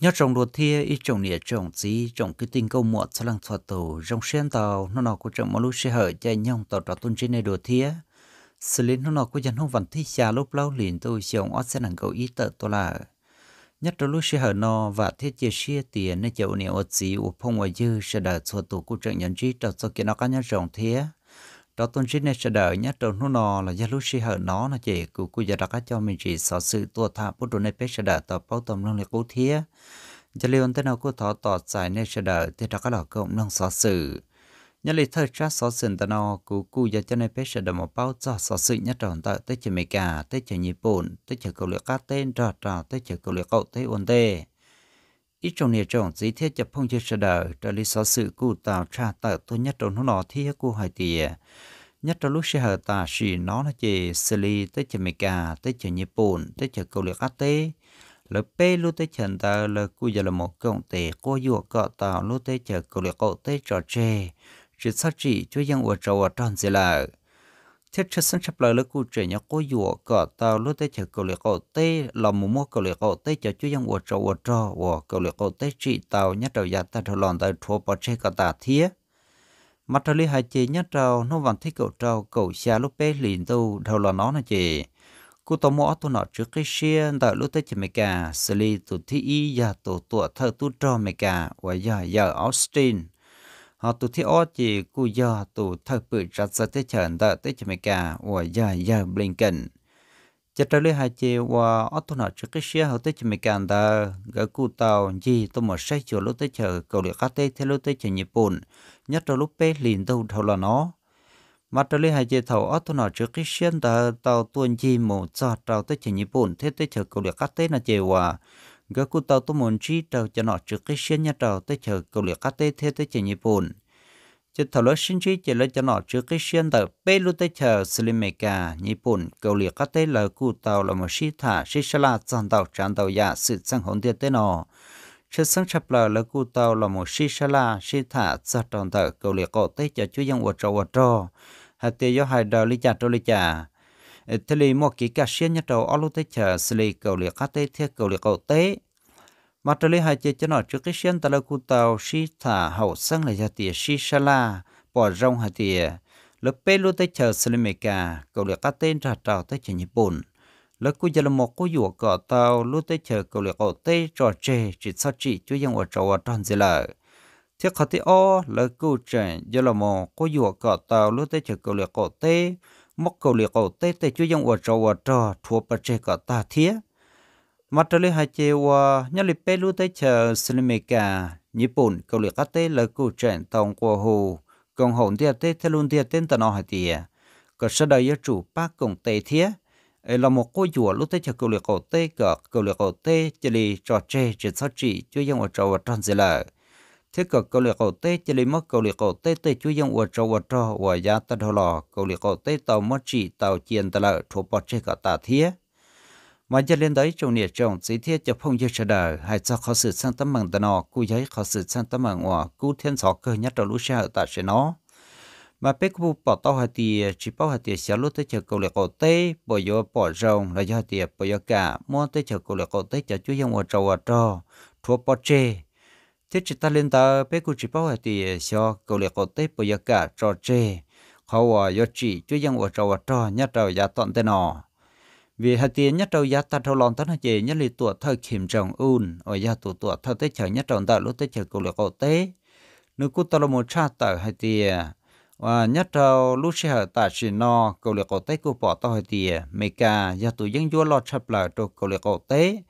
nhớ trồng đồ thia ít trồng nĩa trồng gì trồng cái tình câu muộn sẽ lăng thoa tàu trong xuyên tàu nó nó của trồng một lúc xe hở chạy nhông tàu trò tuân trên này đồ thia xử lý nó nó của dân không vặn thi xa lúc lâu liền tôi xong ót sẽ nặng cầu ý tợ tôi là nhất trong lúc xe hở nó và thiết chia xe tiền nên chịu nĩa ột gì ột phong ngoài dư sẽ đợi thoa tù của chẳng nhận trí trò cho kia nó cá nhân trồng thia đó tôn chỉ này sẽ đợi nhất đầu nó nò là gia lúc xí hở nó là chỉ cụ cụ gia đặt cho mình chỉ sở sự tua thả bút đồ này bé sẽ đợi tập bao tầm năng lực cố thía gia liêu tên nào cô thọ tọt giải này sẽ đợi thì đặt đặc là cộng năng sở sự nhất lý thời tra sở sự tên nào cụ cụ gia cho này bé sẽ đợi một bao cho sở sự nhất đầu tại tới chỉ mỹ cả tới chỉ nhật bản tới chỉ cầu lựa các tên trò trò tới chỉ cầu lựa cậu tới ổn tê ít trong nhiều trong giấy thiết chấp phong chế sở đời trở lý sở sự cụ tạo tra tạo tôi nhất trong nó nọ thi cụ hỏi tìa nhất trong lúc sẽ hở tà xì nó là chỉ xử lý tới chợ mỹ cà tới chợ nhật bản tới chợ cầu liệt át tê lỡ pê lúc tới chợ ta là cụ giờ là một công tệ cô dụ cọ tạo lúc tới chợ cầu liệt cậu tới trò chơi chỉ sát chỉ cho dân ở trâu ở tròn gì lại thế chứ sân chấp lời là cụ trẻ nhớ cô dùa cả tàu lúc tới chờ cầu lệ cầu tê lòng mù mua cầu lệ cầu tê cho chú dân ủa trò ủa trò ủa cầu lệ cầu tê chị tàu nhá trò giá ta trò lòn tao trò bỏ chê cả tà thía mặt trò lý hai chị nhá trò nó vẫn thích cầu trò cầu xa lúc bé liền tàu trò là nó nè chị cụ tao mua tao nọ trước cái xe tàu lúc tới chờ mày cả xử lý tụ thi y và tụ tụ thơ tụ trò mày cả và giờ giờ Austin họ tụ thi ô chỉ cú do tụ thơ bự ra ra tới chờn đợi tới chầm cả và giờ giờ blinken chợ trở lại hai chị và ở thôn họ trước cái xe họ tới chầm cả đờ gỡ cú tàu gì tôi một say chùa lúc tới chờ cầu địa khát tây theo lúc tới chợ nhật bản nhất là lúc bé liền đâu thầu là nó mà trở lại hai chị thầu ở thôn họ trước cái xe đờ tàu tuần gì một giờ tàu tới chợ nhật bản thế tới chờ cầu địa khát tây là chị và gỡ cụ tàu tôi muốn chi tàu cho nó trước cái xe nhà tàu tới chờ cầu lửa cắt tê thế tới chờ nhị bùn chỉ thảo lỡ xin chi chỉ lấy cho nó trước cái xe tàu bê lu tới chờ xử lý mẹ cầu lửa cắt tê là cụ tàu là một sĩ thả sĩ sẽ là tràn tàu tràn tàu giả sự sang hồn tiền tới nó chỉ sáng chập lờ là cụ tàu là một sĩ sẽ là sĩ thả tràn tròn tàu cầu lửa cổ tới chờ chú dân quạt trò quạt trò hạt tiền do hai đầu lý trả trò lý trả thế lý một kỹ cả xuyên nhất đầu alo tới chờ xử lý cầu liệt cá tế thiết cầu liệt cầu tế mà trở lại hai chế cho nó trước cái xuyên ta là cụ tàu xí thả hậu sang là gia tìa xí xa la bỏ rong hai tìa lớp bê lu tê chờ xử lý mê cả cầu liệt cá tê ra trào tới chờ nhị bồn lớp cụ giờ là một cụ dụ cỏ tàu lu tới chờ cầu liệt cầu tế trò chê chỉ sao chỉ chú dân ở trò ở tròn gì lợi thiết khó tế ô lớp cụ trẻ giờ là một cụ dụ cỏ tàu lu tới chờ cầu liệt cầu tế móc cầu liệt cầu tê tê chú dòng ở trâu ở trò thua bà chê cả ta thiê, mặt trời lê hai chê hoa nhá lì bê lưu tê chờ xin mê cả nhịp bùn cầu liệt cá tê lời cụ trẻn tông của hồ còn hồn tia tê tê luôn tia tên tà nọ hai tìa cả sơ đời yếu chủ bác cùng tê thiê, ấy là một cô chùa lúc tê chờ cầu liệt cầu tê cả cầu liệt cầu tê chê lì trò chê chê sao chỉ chú dòng ở trâu ở tròn dê lợi thế cơ câu liệt cổ tê chỉ lấy mất câu liệt cổ tê tê chú dân ủa trâu ủa trâu ủa giá ta thô lò câu liệt cổ tê tàu mất chỉ tàu chiên ta lợ thuộc bọt chê cả tà thiết mà giờ lên đấy trong nhiệt trong sĩ thiết cho phong như chờ đợi hay cho khó sự sang tâm mạng ta nọ cú giấy khó sự sang tâm mạng ủa cú thiên sọ cơ nhất trong lúc xe ở tại sẽ nó mà bé cú bỏ tao hạt tiền chỉ bỏ hạt tiền xả lúc tới chờ câu liệt cổ tê bỏ vô bỏ rồng là do hạt tiền bỏ vô cả mua tới chờ câu liệt cổ tê cho chú dân ủa trâu ủa trâu thuộc bọt chê thế chỉ ta lên ta bé cô chỉ bảo thì cho cậu liệt có tế bây giờ cả trò chơi khó hòa do chỉ chú dân hòa trò trò nhất trò giá tọn tên nọ vì hạt tiền nhất trâu giá ta trâu lon tấn hạt chế nhất là tuổi thời kiểm trọng un ở giá tuổi tuổi thời tết chờ nhất trọng ta lúc tết chờ cậu liệt cậu tế nếu cô ta là một cha tờ hạt tiền và nhất trâu lúc xe hở ta chỉ no cậu liệt cậu tế cô bỏ tao hạt tiền mấy cả giá tuổi dân vua lo chập lại trâu cậu liệt cậu tế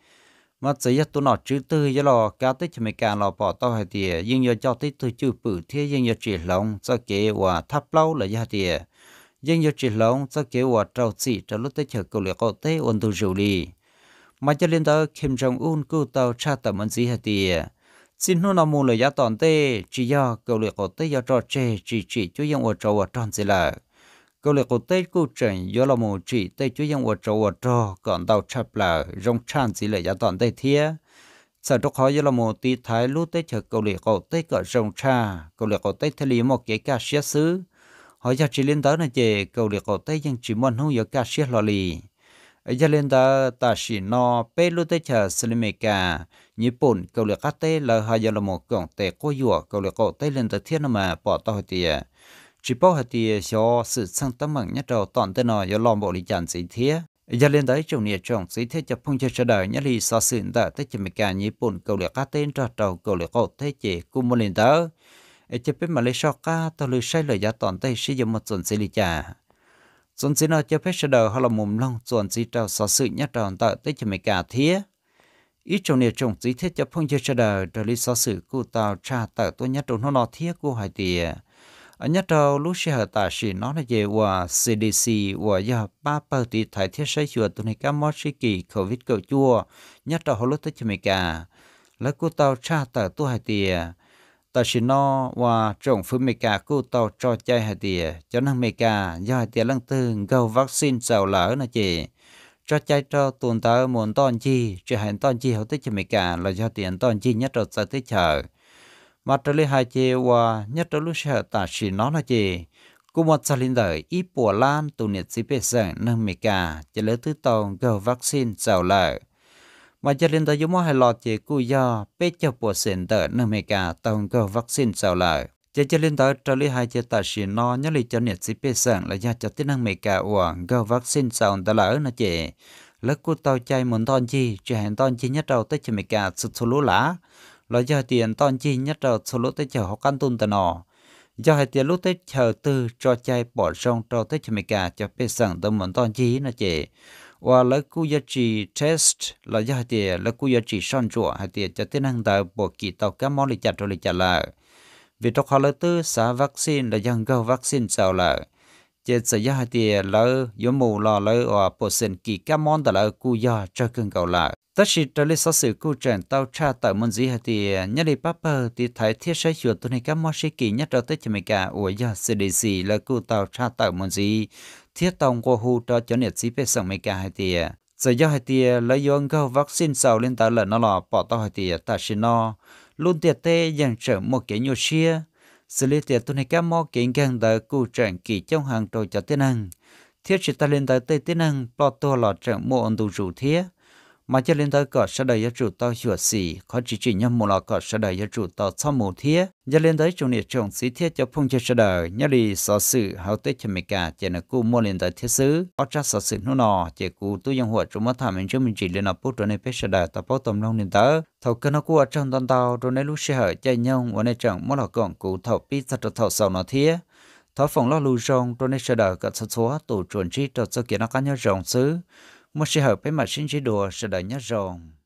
mà chỉ cho tôi nói chữ tư cho lo cá tích cho mấy càng lo bỏ tao hay thì nhưng giờ cho tới tôi chữ bự thế nhưng giờ chỉ lòng cho kế và tháp lâu là giờ thì nhưng giờ chỉ lòng cho kế và trâu sĩ cho lúc tới chờ cầu lệ cầu tế ôn tu rượu đi mà cho lên tới kim jong un cứu tao cha tầm ơn gì hay thì xin hôn nào mù là giá toàn tê chỉ do cầu lệ cầu tế do trò chơi chỉ chỉ cho dân ở trâu ở tròn gì là câu lệ của tây cô trần do là một chỉ tây chú dân ở chỗ ở trò còn đầu chập là rong chan chỉ lệ giá toàn tây thía sở trong hỏi do là một tí thái lúc tây chờ câu lệ của tây cỡ rong cha câu lệ của tây thay lý một cái ca xía xứ hỏi cho chỉ liên tới này chị câu lệ của tây dân chỉ muốn hướng giờ ca xía lò lì gia liên tới ta chỉ nó bê lúc tây chờ slimeka nhật bản câu lệ cá tây là họ do là một cổng tây cô dùa câu lệ của tây liên tới thiên mà bỏ tao tiệt chỉ bảo hạt thì do sự sang tâm mạnh nhất đầu toàn tên nó do lòng bộ lý giản gì thế giờ lên tới chủ nghĩa trọng sĩ thế chấp phong chơi đời nhất lý so sự đã tới chỉ mấy cả nhị bổn cầu lệ cá tên cho đầu cầu lệ cậu thế chỉ cùng một lần tới chỉ biết mà lấy so ca tao lười sai lời giá toàn tay sử dụng một chuẩn sĩ lý trả chuẩn sĩ nó cho phép chơi đời họ là mồm long chuẩn sĩ trào so sự nhất đầu tại tới chỉ mấy cả thế ít chủ nghĩa trọng sĩ thế chấp phong chơi đời rồi lý so sự cụ tao tra tại tôi nhất đầu nó nó thiết cụ hải tiền nhất đầu lúc xe hợp tả sĩ nó là về và CDC và giờ ba bờ tỷ thái thiết sai chùa tuần này các món kỳ covid cầu chua nhất đầu lúc tới chùa cả lấy cô tàu cha tờ tu hai tìa tờ sĩ nó và trồng phương mê cả cô tàu cho chơi hai tìa cho năng mê cả do hai tìa lần tư gầu vaccine sầu lỡ là chị cho chạy cho tuần tới muốn toàn chi chỉ hành toàn chi hậu tới cho mẹ cả là do tiền toàn chi nhất rồi tới tới chờ mà trở lại hai chế và nhất trở lúc sợ tả chỉ nó là chế cũng một sa linh đời ít bùa lan tụ nhiệt sĩ bê sẵn nâng mì cả chỉ lấy thứ tông gờ vaccine giàu lợi mà cho linh đời giống hai lọ chế cú do bê cho bùa sẵn đời nâng mì cả tông gờ vaccine giàu lợi chỉ cho linh đời trở lại hai chế tả chỉ nó nhất lý cho nhiệt sĩ bê sẵn là do cho tí nâng mì cả và gờ vaccine giàu đời lợi nó chế lớp cú tàu chay muốn tòn chi chỉ hẹn tòn chi nhất đầu tới chê mì cả sụt sụt lũ lá là do tiền toàn chi nhất là số lỗ tới chờ họ căn tun tận nọ giờ hai tiền lúc tới chờ từ cho chai bỏ xong trò tới cho mày cả cho bê sẵn tâm muốn toàn chi nó chị và lấy cú giá trị test là do hai tiền lấy cú giá trị son chùa hai tiền cho tiến hành tạo bộ kỹ tàu cá món lì chặt rồi lì chặt lại vì trong họ lấy tư xả vaccine là dân gâu vaccine sao lại chế sẽ do hai tiền lấy giống mù lo lấy và bộ sinh kỹ cá món tại lấy cú giá cho cần cầu lại tất sĩ trở lại sau sự cụ trận tàu tra tại môn gì thì nhất đi papa thì thái thiết sẽ chuột tuần này các món sĩ kỳ nhất trở tới cho mình cả ủa giờ cdc là cụ tàu tra tại môn gì thiết tông của hu cho cho nhiệt sĩ bên sông mình cả thì giờ do thì lấy yon gâu vaccine sau lên tàu là nó là bỏ tàu thì ta sĩ no luôn tiệt tê dành trở một cái nhiều xia xử lý tiệt tuần này các món kiện gần đời cụ trận kỳ trong hàng trôi cho tiến năng thiết sĩ ta lên tới tây tiến năng bỏ tàu là trở một ông đủ rủ thiết mà cho lên tới có sẽ đầy chủ tao hiểu gì có chỉ chỉ nhầm một là có sẽ gia chủ tao sau một thiết cho lên tới chủ nghĩa trồng sĩ thiết cho phong chơi sẽ đời nhớ đi sở sự hậu tết cho mình cả chỉ là cô mua lên tới thiết xứ có trong sở sự nó nọ chỉ cô tu dân hoạt chúng mất thảm mình chúng mình chỉ lên ở bút rồi này biết sẽ đời tao bảo tầm long lên tới thầu cơ nó cua trong toàn tàu rồi này lúc xe hở chạy nhau và nay chẳng mỗi là còn cụ thầu pizza cho thầu sau nó thiết thọ phòng lo lưu rong rồi nay sẽ đời cả số số tổ chuẩn trí cho cho kiến nó cá nhau rộng xứ một sự hợp với mặt sinh chế đồ sẽ đợi nhớ rồng